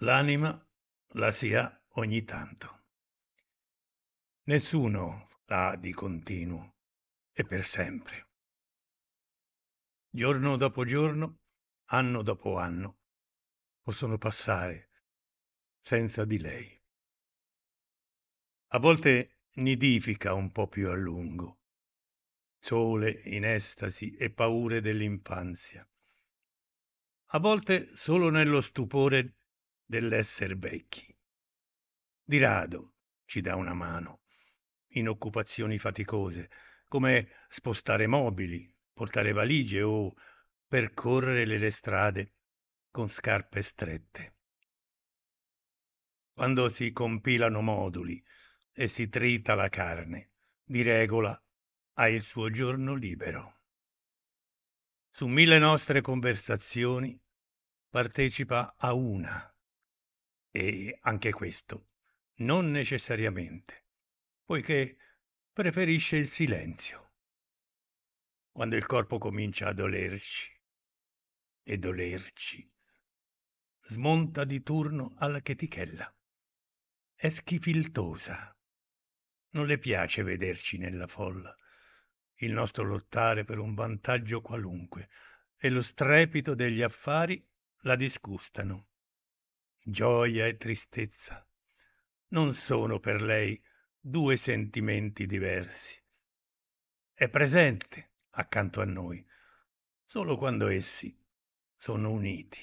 L'anima la si ha ogni tanto. Nessuno la ha di continuo e per sempre. Giorno dopo giorno, anno dopo anno, possono passare senza di lei. A volte nidifica un po' più a lungo, sole in estasi e paure dell'infanzia. A volte solo nello stupore dell'esser vecchi. Di rado ci dà una mano, in occupazioni faticose, come spostare mobili, portare valigie o percorrere le strade con scarpe strette. Quando si compilano moduli e si trita la carne, di regola ha il suo giorno libero. Su mille nostre conversazioni partecipa a una e anche questo non necessariamente, poiché preferisce il silenzio. Quando il corpo comincia a dolerci e dolerci, smonta di turno alla chetichella. È schifiltosa. Non le piace vederci nella folla, il nostro lottare per un vantaggio qualunque, e lo strepito degli affari la disgustano gioia e tristezza non sono per lei due sentimenti diversi. È presente accanto a noi solo quando essi sono uniti.